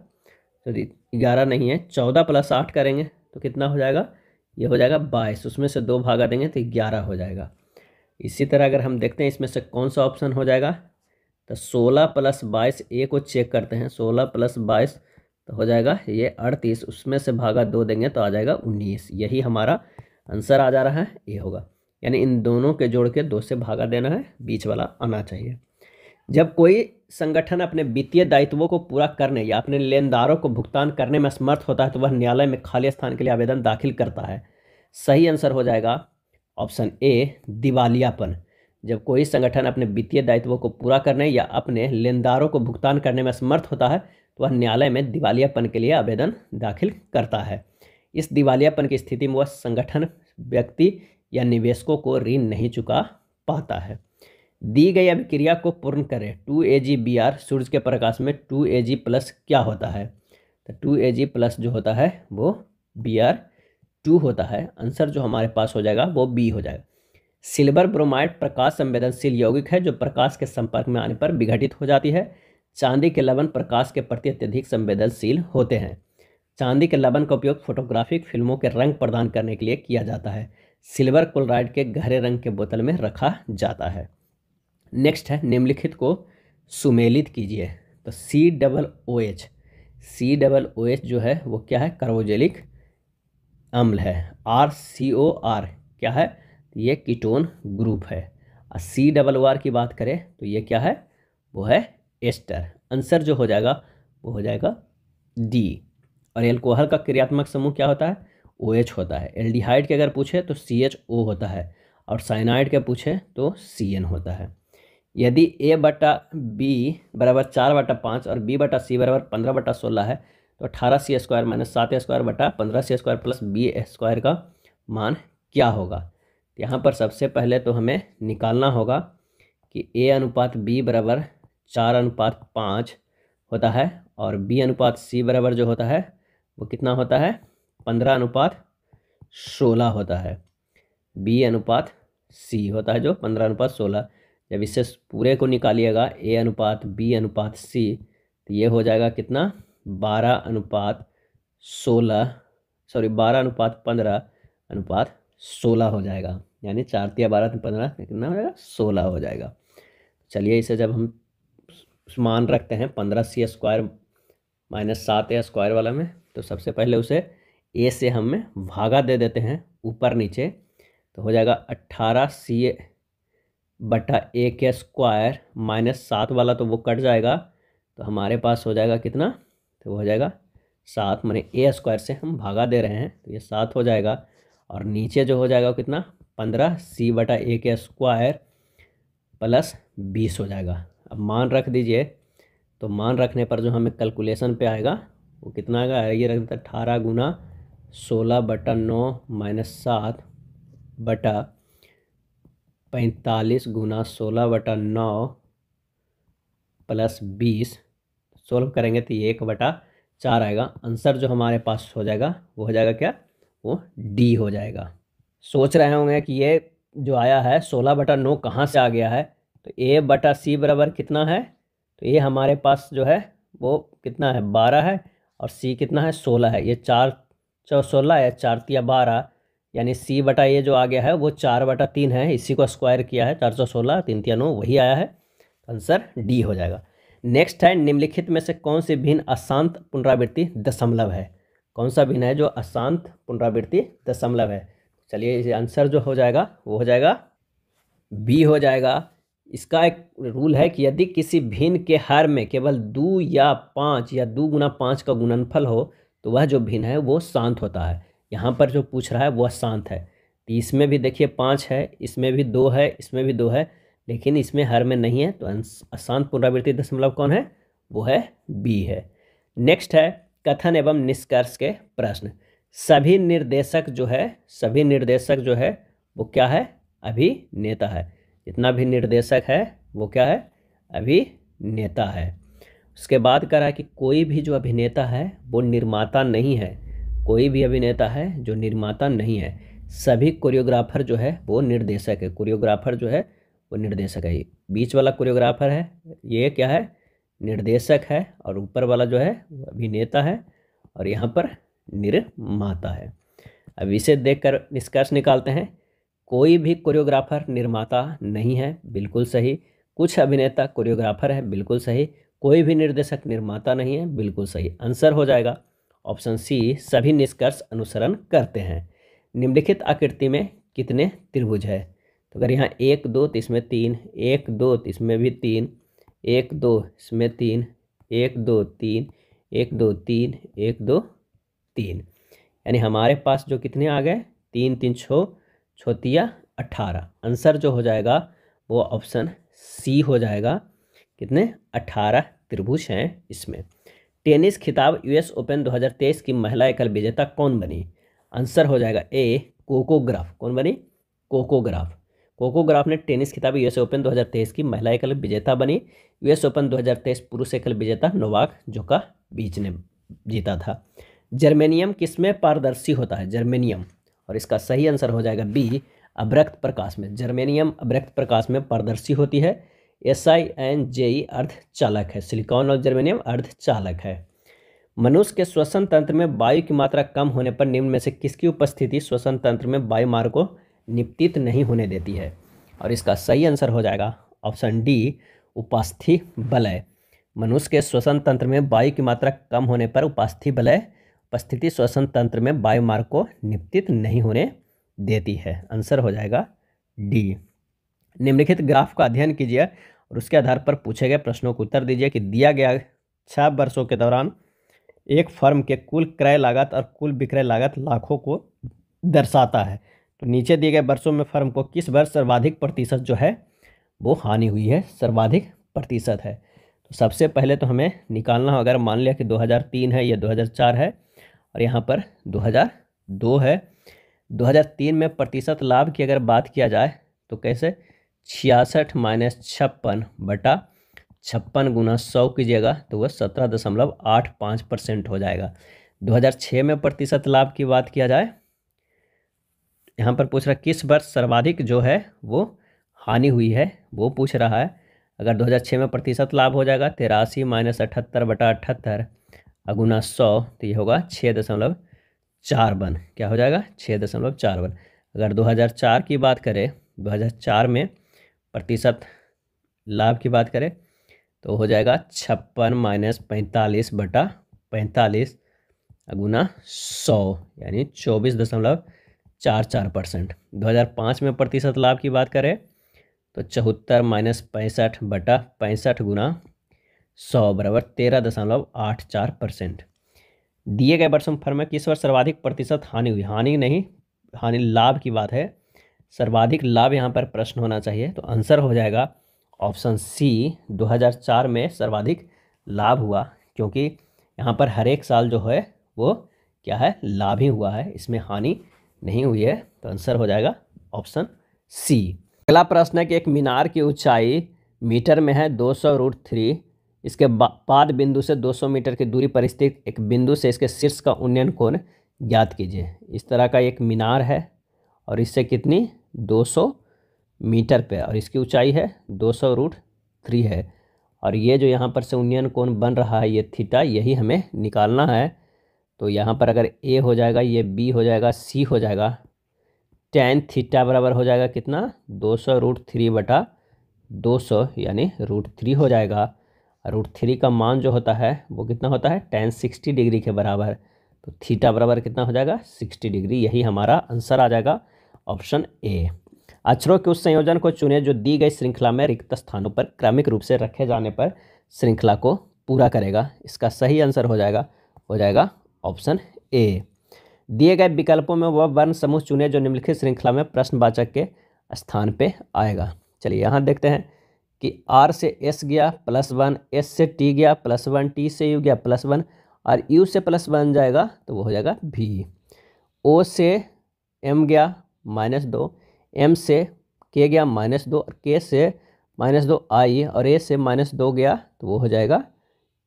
सॉरी ग्यारह नहीं है चौदह प्लस आठ करेंगे तो कितना हो जाएगा ये हो जाएगा बाईस उसमें से दो भागा देंगे तो ग्यारह हो जाएगा इसी तरह अगर हम देखते हैं इसमें से कौन सा ऑप्शन हो जाएगा तो सोलह प्लस बाईस ए को चेक करते हैं सोलह प्लस बाईस तो हो जाएगा ये अड़तीस उसमें से भागा दो देंगे तो आ जाएगा उन्नीस यही हमारा आंसर आ जा रहा है ये होगा यानी इन दोनों के जोड़ के दो से भागा देना है बीच वाला आना चाहिए जब कोई संगठन अपने वित्तीय दायित्वों को पूरा करने या अपने लेनदारों को भुगतान करने में असमर्थ होता है तो वह न्यायालय में खाली स्थान के लिए आवेदन दाखिल करता है सही आंसर हो जाएगा ऑप्शन ए दिवालियापन जब कोई संगठन अपने वित्तीय दायित्वों को पूरा करने या अपने लेनदारों को भुगतान करने में असमर्थ होता है तो वह न्यायालय में दिवालियापन के लिए आवेदन दाखिल करता है इस दिवालियापन की स्थिति में वह संगठन व्यक्ति या निवेशकों को ऋण नहीं चुका पाता है दी गई अभिक्रिया को पूर्ण करें two A G B R सूर्य के प्रकाश में टू ए जी प्लस क्या होता है तो टू ए जी प्लस जो होता है वो बी आर टू होता है आंसर जो हमारे पास हो जाएगा वो बी हो जाएगा सिल्वर ब्रोमाइड प्रकाश संवेदनशील यौगिक है जो प्रकाश के संपर्क में आने पर विघटित हो जाती है चांदी के लवन प्रकाश के प्रति अत्यधिक संवेदनशील होते हैं चांदी के लवन का उपयोग फोटोग्राफिक फिल्मों के रंग प्रदान करने के लिए किया जाता है सिल्वर क्लोराइड के गहरे रंग के बोतल में रखा जाता है नेक्स्ट है निम्नलिखित को सुमेलित कीजिए तो C double O H C double O H जो है वो क्या है कार्बोजेलिक अम्ल है आर सी ओ आर क्या है ये कीटोन ग्रुप है और सी डबल ओ आर की बात करें तो ये क्या है वो है एस्टर आंसर जो हो जाएगा वो हो जाएगा डी और एल्कोहल का क्रियात्मक समूह क्या होता है ओ OH होता है एल्डिहाइड के अगर पूछे तो सी एच ओ होता है और साइनाइड के पूछे तो सी एन होता है यदि ए बटा बी बराबर चार बटा पाँच और बी बटा सी बराबर पंद्रह बटा सोलह है तो अठारह सी स्क्वायर माइनस सात स्क्वायर बटा पंद्रह C square plus B square का मान क्या होगा यहाँ पर सबसे पहले तो हमें निकालना होगा कि ए अनुपात बी बराबर चार अनुपात पाँच होता है और बी अनुपात सी बराबर जो होता है वो कितना होता है पंद्रह अनुपात सोलह होता है बी अनुपात सी होता है जो पंद्रह अनुपात सोलह जब इससे पूरे को निकालिएगा ए अनुपात बी अनुपात सी तो ये हो जाएगा कितना बारह अनुपात सोलह सॉरी बारह अनुपात पंद्रह अनुपात सोलह हो जाएगा यानी चार तिया बारह पंद्रह कितना हो जाएगा सोलह हो जाएगा चलिए इसे जब हम मान रखते हैं पंद्रह सी स्क्वायर माइनस सात ए स्क्वायर वाला में तो सबसे पहले उसे ए से हम में भागा दे देते हैं ऊपर नीचे तो हो जाएगा अट्ठारह सी ए बटा ए के स्क्वायर माइनस सात वाला तो वो कट जाएगा तो हमारे पास हो जाएगा कितना तो वो हो जाएगा सात मैंने ए स्क्वायर से हम भागा दे रहे हैं तो ये सात हो जाएगा और नीचे जो हो जाएगा कितना पंद्रह सी बटा ए के स्क्वायर प्लस बीस हो जाएगा अब मान रख दीजिए तो मान रखने पर जो हमें कैलकुलेशन पे आएगा वो कितना आएगा ये रख देता अठारह गुना सोलह बटा नौ माइनस सात बटा पैंतालीस गुना सोलह बटा नौ प्लस बीस सोल्व करेंगे तो एक बटा चार आएगा आंसर जो हमारे पास हो जाएगा वो हो जाएगा क्या वो डी हो जाएगा सोच रहे होंगे कि ये जो आया है सोलह बटा नौ कहाँ से आ गया है तो ए बटा सी बराबर कितना है तो ये हमारे पास जो है वो कितना है बारह है और सी कितना है सोलह है ये चार चौ सोलह या चार तिया बारह यानी सी बटा ये जो आ गया है वो चार बटा तीन है इसी को स्क्वायर किया है चार सौ सोलह तीन तिया नौ वही आया है आंसर तो डी हो जाएगा नेक्स्ट है निम्नलिखित में से कौन सी भिन्न अशांत पुनरावृत्ति दशमलव है कौन सा भिन्न है जो अशांत पुनरावृत्ति दशमलव है चलिए आंसर जो हो जाएगा वो हो जाएगा बी हो जाएगा इसका एक रूल है कि यदि किसी भिन्न के हर में केवल दो या पाँच या दो गुना पाँच का गुणनफल हो तो वह जो भिन्न है वो शांत होता है यहाँ पर जो पूछ रहा है वह शांत है तो इसमें भी देखिए पाँच है इसमें भी दो है इसमें भी दो है लेकिन इसमें हर में नहीं है तो अशांत पुनरावृत्ति दशमलव कौन है वो है बी है नेक्स्ट है कथन एवं निष्कर्ष के प्रश्न सभी निर्देशक जो है सभी निर्देशक जो है वो क्या है अभिनेता है जितना भी निर्देशक है वो क्या है अभिनेता है उसके बाद कह रहा है कि कोई भी जो अभिनेता है वो निर्माता नहीं है कोई भी अभिनेता है जो निर्माता नहीं है सभी कोरियोग्राफर जो है वो निर्देशक है कोरियोग्राफर जो है वो निर्देशक है बीच वाला कोरियोग्राफर है ये क्या है निर्देशक है और ऊपर वाला जो है वो अभिनेता है और यहाँ पर निर्माता है अब इसे देखकर निष्कर्ष निकालते हैं कोई भी कोरियोग्राफर निर्माता नहीं है बिल्कुल सही कुछ अभिनेता कोरियोग्राफर है बिल्कुल सही कोई भी निर्देशक निर्माता नहीं है बिल्कुल सही आंसर हो जाएगा ऑप्शन सी सभी निष्कर्ष अनुसरण करते हैं निम्नलिखित आकृति में कितने त्रिभुज है तो अगर यहाँ एक दो तो इसमें तीन एक दो तो इसमें भी तीन एक दो इसमें तीन एक दो तीन एक दो तीन एक दो तीन यानी हमारे पास जो कितने आ गए तीन तीन छः छोतिया अट्ठारह आंसर जो हो जाएगा वो ऑप्शन सी हो जाएगा कितने अठारह त्रिभुज हैं इसमें टेनिस खिताब यूएस ओपन 2023 की महिला एकल विजेता कौन बनी आंसर हो जाएगा ए कोकोग्राफ कौन बनी कोकोग्राफ कोकोग्राफ ने टेनिस खिताब यूएस ओपन 2023 की महिला एकल विजेता बनी यूएस ओपन 2023 पुरुष एकल विजेता नोवाक जोका बीच ने जीता था जर्मेनियम किस में पारदर्शी होता है जर्मेनियम और इसका सही आंसर हो जाएगा बी अभ्रक्त प्रकाश में जर्मेनियम अभ्रक्त प्रकाश में पारदर्शी होती है एस आई एन जे ई चालक है सिलिकॉन और जर्मेनियम अर्धचालक है मनुष्य के श्वसन तंत्र में वायु की मात्रा कम होने पर निम्न में से किसकी उपस्थिति श्वसन तंत्र में वायुमार्ग को निपतित नहीं होने देती है और इसका सही आंसर हो जाएगा ऑप्शन डी उपास्थि बलय मनुष्य के श्वसन तंत्र में वायु की मात्रा कम होने पर उपास्थि बलय उपस्थिति श्वसन तंत्र में बायोमार्ग को निपतित नहीं होने देती है आंसर हो जाएगा डी निम्नलिखित ग्राफ का अध्ययन कीजिए और उसके आधार पर पूछे गए प्रश्नों को उत्तर दीजिए कि दिया गया छः वर्षों के दौरान एक फर्म के कुल क्रय लागत और कुल विक्रय लागत लाखों को दर्शाता है तो नीचे दिए गए वर्षों में फर्म को किस वर्ष सर्वाधिक प्रतिशत जो है वो हानि हुई है सर्वाधिक प्रतिशत है तो सबसे पहले तो हमें निकालना हो अगर मान लिया कि 2003 है या 2004 है और यहाँ पर 2002 है 2003 में प्रतिशत लाभ की अगर बात किया जाए तो कैसे छियासठ माइनस छप्पन बटा छप्पन गुना सौ कीजिएगा तो वह सत्रह दशमलव आठ पाँच परसेंट हो जाएगा 2006 में प्रतिशत लाभ की बात किया जाए यहाँ पर पूछ रहा किस वर्ष सर्वाधिक जो है वो हानि हुई है वो पूछ रहा है अगर 2006 में प्रतिशत लाभ हो जाएगा तिरासी माइनस अठहत्तर बटा अठहत्तर अगुना सौ तो ये होगा छः दशमलव चार वन क्या हो जाएगा छः दशमलव चार वन अगर 2004 की बात करें 2004 में प्रतिशत लाभ की बात करें तो हो जाएगा छप्पन माइनस पैंतालीस बटा पैंतालीस अगुना सौ यानी चौबीस दशमलव चार चार परसेंट दो हज़ार पाँच में प्रतिशत लाभ की बात करें तो चौहत्तर माइनस पैंसठ बटा पैंसठ गुना सौ बराबर तेरह दशमलव आठ चार परसेंट दिए गए वर्ष फर्म में किस वर्ष सर्वाधिक प्रतिशत हानि हुई हानि नहीं हानि लाभ की बात है सर्वाधिक लाभ यहाँ पर प्रश्न होना चाहिए तो आंसर हो जाएगा ऑप्शन सी 2004 में सर्वाधिक लाभ हुआ क्योंकि यहाँ पर हर एक साल जो है वो क्या है लाभ ही हुआ है इसमें हानि नहीं हुई है तो आंसर हो जाएगा ऑप्शन सी अगला प्रश्न है कि एक मीनार की ऊंचाई मीटर में है दो सौ रूट थ्री इसके पाद बिंदु से 200 मीटर की दूरी पर स्थित एक बिंदु से इसके शीर्ष का उन्नयन कोण ज्ञात कीजिए इस तरह का एक मीनार है और इससे कितनी 200 मीटर पे और इसकी ऊंचाई है दो रूट थ्री है और ये जो यहाँ पर से उन्नयन कोण बन रहा है ये थीटा यही हमें निकालना है तो यहाँ पर अगर ए हो जाएगा ये बी हो जाएगा सी हो जाएगा टेन थीटा बराबर हो जाएगा कितना दो सौ रूट थ्री बटा दो सौ यानी रूट थ्री हो जाएगा रूट थ्री का मान जो होता है वो कितना होता है टेन सिक्सटी डिग्री के बराबर तो थीटा बराबर कितना हो जाएगा सिक्सटी डिग्री यही हमारा आंसर आ जाएगा ऑप्शन ए अक्षरों के उस संयोजन को चुने जो दी गई श्रृंखला में रिक्त स्थानों पर क्रमिक रूप से रखे जाने पर श्रृंखला को पूरा करेगा इसका सही आंसर हो जाएगा हो जाएगा ऑप्शन ए दिए गए विकल्पों में वह वर्ण समूह चुने जो निम्नलिखित श्रृंखला में प्रश्नवाचक के स्थान पे आएगा चलिए यहाँ देखते हैं कि आर से एस गया प्लस वन एस से टी गया प्लस वन टी से यू गया प्लस वन और यू से प्लस वन जाएगा तो वो हो जाएगा भी ओ से एम गया माइनस दो एम से के गया माइनस दो और के से माइनस दो आई और ए से माइनस दो गया तो वो हो जाएगा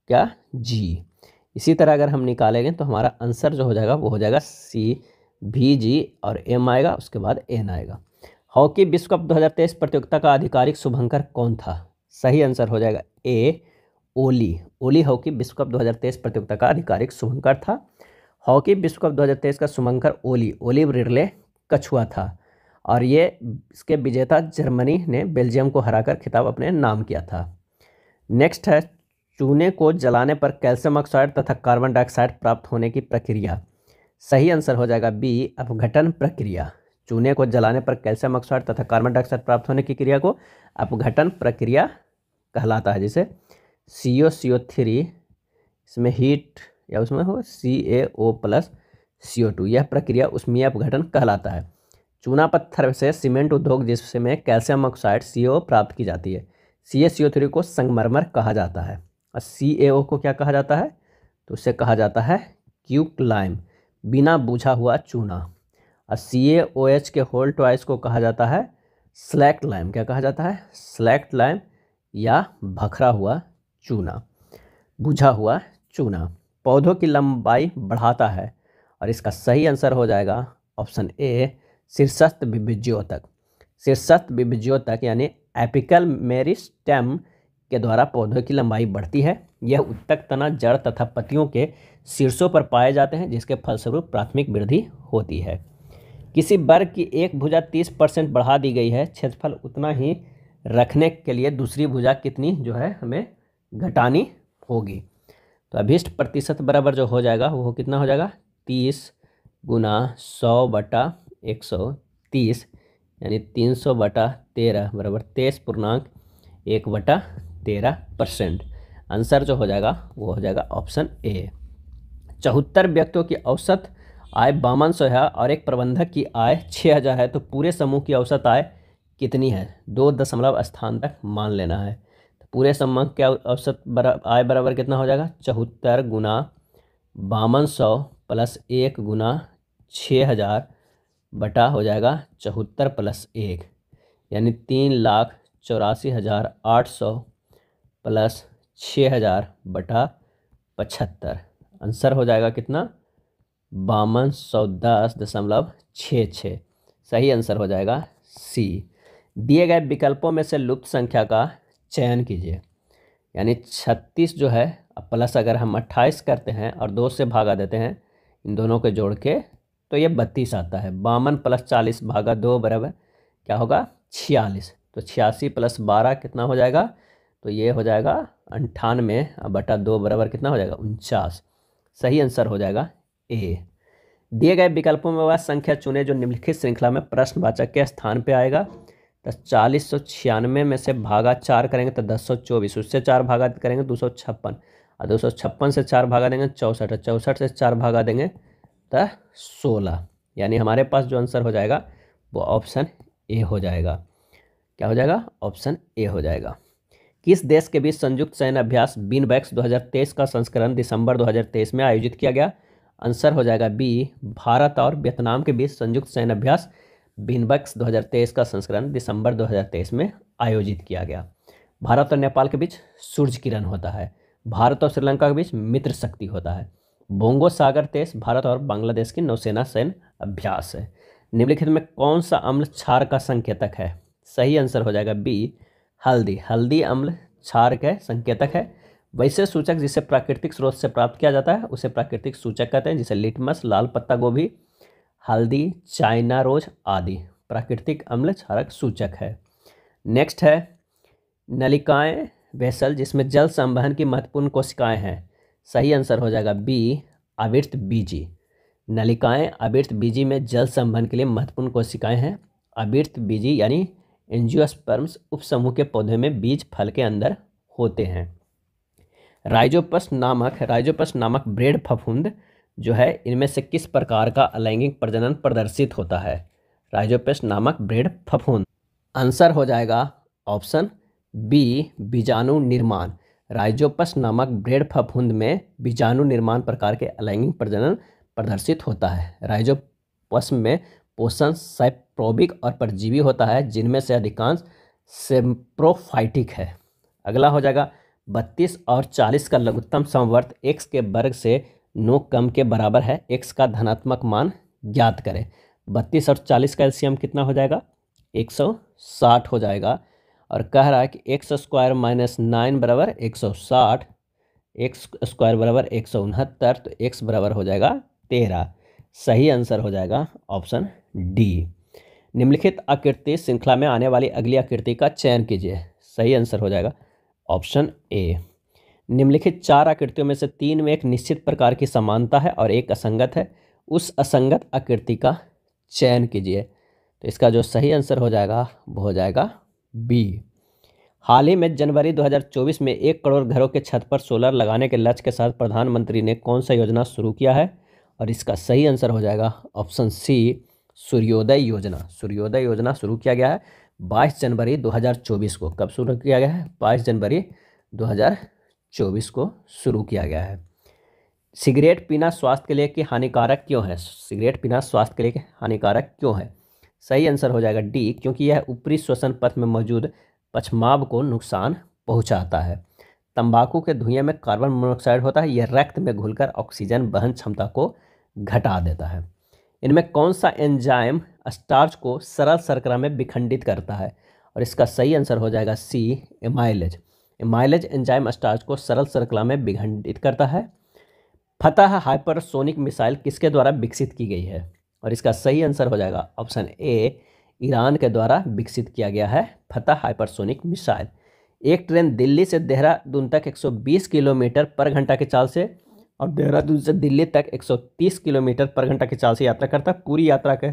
क्या जी इसी तरह अगर हम निकालेंगे तो हमारा आंसर जो हो जाएगा वो हो जाएगा सी भी जी और एम आएगा उसके बाद एन आएगा हॉकी विश्व कप 2023 प्रतियोगिता का आधिकारिक शुभंकर कौन था सही आंसर हो जाएगा ए ओली ओली हॉकी विश्व कप 2023 प्रतियोगिता का आधिकारिक शुभंकर था हॉकी विश्व कप 2023 का शुभंकर ओली ओली रिडले कछुआ था और ये इसके विजेता जर्मनी ने बेल्जियम को हराकर खिताब अपने नाम किया था नेक्स्ट है चूने को जलाने पर कैल्शियम ऑक्साइड तथा कार्बन डाइऑक्साइड प्राप्त होने की प्रक्रिया सही आंसर हो जाएगा बी अपघटन प्रक्रिया चूने को जलाने पर कैल्शियम ऑक्साइड तथा कार्बन डाइऑक्साइड प्राप्त होने की क्रिया को अपघटन प्रक्रिया कहलाता है जैसे सी ओ सी ओ थ्री इसमें हीट या उसमें हो सी A O plus C O two यह प्रक्रिया उसमें अपघटन कहलाता है चूना पत्थर से सीमेंट उद्योग जिसमें कैल्शियम ऑक्साइड सी ओ प्राप्त की जाती है सी ए सी ओ थ्री को संगमरमर कहा जाता है और सी ए ओ को क्या कहा जाता है तो उसे कहा जाता है क्यूक लाइम बिना बूझा हुआ चूना और सी ए ओ एच के होल ट्वाइस को कहा जाता है स्लैक्ट लाइम क्या कहा जाता है स्लैक्ट लाइम या भखरा हुआ चूना बुझा हुआ चूना पौधों की लंबाई बढ़ाता है और इसका सही आंसर हो जाएगा ऑप्शन ए शीर्षस्थ बिबिज्यों तक शीर्षस्थ बिबिज्यों तक यानी एपिकल मेरिस्टेम के द्वारा पौधों की लंबाई बढ़ती है यह उत्तक तना जड़ तथा पतियों के शीर्षों पर पाए जाते हैं जिसके फलस्वरूप प्राथमिक वृद्धि होती है किसी वर्ग की एक भुजा तीस परसेंट बढ़ा दी गई है क्षेत्रफल उतना ही रखने के लिए दूसरी भुजा कितनी जो है हमें घटानी होगी तो अभीष्ट प्रतिशत बराबर जो हो जाएगा वो कितना हो जाएगा तीस गुना सौ बटा एक सौ तीस यानी तीन सौ बटा तेरह बराबर तेईस पूर्णांक एक बटा तेरह परसेंट आंसर जो हो जाएगा वो हो जाएगा ऑप्शन ए चौहत्तर व्यक्तियों की औसत आय बावन सौ है और एक प्रबंधक की आय छः हज़ार है तो पूरे समूह की औसत आय कितनी है दो दशमलव स्थान तक मान लेना है तो पूरे समूह के औसत बरा आय बराबर कितना हो जाएगा चौहत्तर गुना बावन सौ प्लस एक गुना छः हज़ार बटा हो जाएगा चौहत्तर प्लस एक यानी तीन लाख चौरासी हज़ार आठ सौ प्लस छः हज़ार बटा पचहत्तर आंसर हो जाएगा कितना बावन सौ दस दशमलव छः छः सही आंसर हो जाएगा सी दिए गए विकल्पों में से लुप्त संख्या का चयन कीजिए यानी छत्तीस जो है प्लस अगर हम अट्ठाईस करते हैं और दो से भागा देते हैं इन दोनों के जोड़ के तो ये बत्तीस आता है बावन प्लस चालीस भागा दो बराबर क्या होगा छियालीस तो छियासी प्लस बारह कितना हो जाएगा तो ये हो जाएगा अंठानवे बटा दो बराबर कितना हो जाएगा उनचास सही आंसर हो जाएगा ए दिए गए विकल्पों में वह संख्या चुने जो निम्नलिखित श्रृंखला में प्रश्नवाचक के स्थान पर आएगा तो चालीस सौ छियानवे में से भागा चार करेंगे तो दस सौ चौबीस उससे चार भागा करेंगे तो दो सौ छप्पन और दो सौ छप्पन से चार भागा देंगे तो चौंसठ चौंसठ से चार भागा देंगे तो सोलह यानी हमारे पास जो आंसर हो जाएगा वो ऑप्शन ए हो जाएगा क्या हो जाएगा ऑप्शन ए हो जाएगा किस देश के बीच संयुक्त सैन्य अभ्यास बीन बैक्स दो का संस्करण दिसंबर 2023 में आयोजित किया गया आंसर हो जाएगा बी भारत और वियतनाम के बीच संयुक्त सैन्य अभ्यास बिनबक्स 2023 का संस्करण दिसंबर 2023 में आयोजित किया गया भारत और नेपाल के बीच सूर्य किरण होता है भारत और श्रीलंका के बीच मित्र शक्ति होता है बोंगो सागर तेज भारत और बांग्लादेश की नौसेना सैन्य अभ्यास है निम्नलिखित में कौन सा अम्ल क्षार का संकेतक है सही आंसर हो जाएगा बी हल्दी हल्दी अम्ल क्षार के संकेतक है वैसे सूचक जिसे प्राकृतिक स्रोत से प्राप्त किया जाता है उसे प्राकृतिक सूचक कहते हैं जिसे लिटमस लाल पत्ता गोभी हल्दी चाइना रोज आदि प्राकृतिक अम्ल क्षारक सूचक है नेक्स्ट है नलिकाएं वेसल जिसमें जल संवहन की महत्वपूर्ण कोशिकाएं हैं सही आंसर हो जाएगा बी अविर्थ बीजी नलिकाएं अविर्थ बीजी में जल संवहन के लिए महत्वपूर्ण कोशिकाएं हैं अविर्थ बीजी यानी एंजियोस्पर्म्स उपसमूह के पौधे में बीज फल के अंदर होते हैं राइजोपस नामक राइजोपस नामक ब्रेड फफूंद जो है इनमें से किस प्रकार का अलैंगिक प्रजनन प्रदर्शित होता है राइजोपस नामक ब्रेड फफूंद आंसर हो जाएगा ऑप्शन बी बीजाणु निर्माण राइजोपस नामक ब्रेड फफूंद में बीजाणु निर्माण प्रकार के अलैंगिक प्रजनन प्रदर्शित होता है राइजोपस में पोषण साइप्रोबिक और परजीवी होता है जिनमें से अधिकांश सेम्प्रोफाइटिक है अगला हो जाएगा बत्तीस और चालीस का लघुत्तम संवर्त एक्स के वर्ग से नो कम के बराबर है एक्स का धनात्मक मान ज्ञात करें बत्तीस और चालीस का एल्सियम कितना हो जाएगा एक सौ साठ हो जाएगा और कह रहा है कि एक्स स्क्वायर माइनस नाइन बराबर एक सौ साठ एक्स स्क्वायर बराबर एक सौ उनहत्तर तो एक्स बराबर हो जाएगा तेरह सही आंसर हो जाएगा ऑप्शन डी निम्नलिखित आकृति श्रृंखला में आने वाली अगली आकृति का चयन कीजिए सही आंसर हो जाएगा ऑप्शन ए निम्नलिखित चार आकृतियों में से तीन में एक निश्चित प्रकार की समानता है और एक असंगत है उस असंगत आकृति का चयन कीजिए तो इसका जो सही आंसर हो जाएगा वो हो जाएगा बी हाल ही में जनवरी 2024 में एक करोड़ घरों के छत पर सोलर लगाने के लक्ष्य के साथ प्रधानमंत्री ने कौन सा योजना शुरू किया है और इसका सही आंसर हो जाएगा ऑप्शन सी सूर्योदय योजना सूर्योदय योजना शुरू किया गया है बाईस जनवरी 2024 को कब शुरू किया गया है बाईस जनवरी 2024 को शुरू किया गया है सिगरेट पीना स्वास्थ्य के लिए कि हानिकारक क्यों है सिगरेट पीना स्वास्थ्य के लिए हानिकारक क्यों है सही आंसर हो जाएगा डी क्योंकि यह ऊपरी श्वसन पथ में मौजूद पछमाव को नुकसान पहुंचाता है तंबाकू के धुएं में कार्बन मोनोऑक्साइड होता है यह रक्त में घुलकर ऑक्सीजन वहन क्षमता को घटा देता है इनमें कौन सा एंजाइम स्टार्च को सरल सरकरा में विखंडित करता है और इसका सही आंसर हो जाएगा C amylase amylase enzyme starch को सरल सरकला में विखंडित करता है फतह हाइपरसोनिक मिसाइल किसके द्वारा विकसित की गई है और इसका सही आंसर हो जाएगा ऑप्शन ए ईरान के द्वारा विकसित किया गया है फतह हाइपरसोनिक मिसाइल एक ट्रेन दिल्ली से देहरादून तक 120 किलोमीटर पर घंटा के चाल से और देहरादून से दिल्ली तक 130 किलोमीटर पर घंटा की चाल से यात्रा करता है पूरी यात्रा के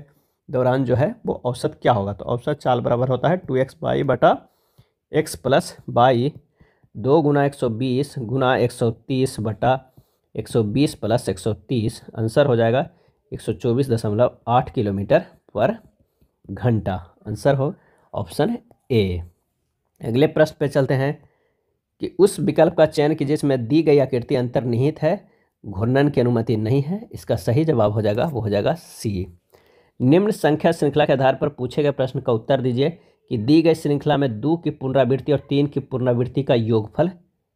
दौरान जो है वो औसत क्या होगा तो औसत चाल बराबर होता है टू एक्स बाई बटा एक्स प्लस बाई दो गुना एक सौ बीस गुना एक सौ तीस बटा एक सौ बीस प्लस एक सौ तीस आंसर हो जाएगा एक सौ चौबीस दशमलव आठ किलोमीटर पर घंटा आंसर हो ऑप्शन ए अगले प्रश्न पर चलते हैं कि उस विकल्प का चयन कीजिए जिसमें दी गई आकृति अंतर्निहित है घूर्णन की अनुमति नहीं है इसका सही जवाब हो जाएगा वो हो जाएगा सी निम्न संख्या श्रृंखला के आधार पर पूछे गए प्रश्न का उत्तर दीजिए कि दी गई श्रृंखला में दो की पुनरावृत्ति और तीन की पुनरावृत्ति का योगफल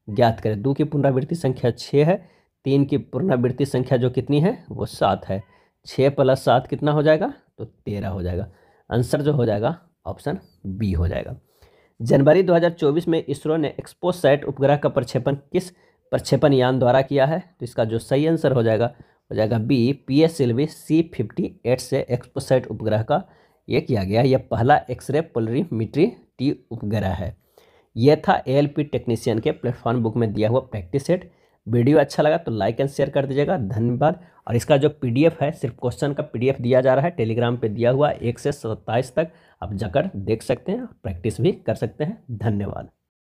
ज्ञात करें दो की पुनरावृत्ति संख्या छः है तीन की पुनरावृत्ति संख्या जो कितनी है वो सात है छः प्लस सात कितना हो जाएगा तो तेरह हो जाएगा आंसर जो हो जाएगा ऑप्शन बी हो जाएगा जनवरी 2024 में इसरो ने एक्सपोसैट उपग्रह का प्रक्षेपण किस प्रक्षेपण यान द्वारा किया है तो इसका जो सही आंसर हो जाएगा हो जाएगा B P S L V C fifty eight से एक्सपोसाइट उपग्रह का ये किया गया यह पहला एक्सरे पोलरीमिट्री टी उपग्रह है यह था ए एल पी टेक्नीशियन के प्लेटफॉर्म बुक में दिया हुआ प्रैक्टिस सेट वीडियो अच्छा लगा तो लाइक एंड शेयर कर दीजिएगा धन्यवाद और इसका जो पीडीएफ है सिर्फ क्वेश्चन का पीडीएफ दिया जा रहा है टेलीग्राम पे दिया हुआ एक से सत्ताईस तक आप जाकर देख सकते हैं प्रैक्टिस भी कर सकते हैं धन्यवाद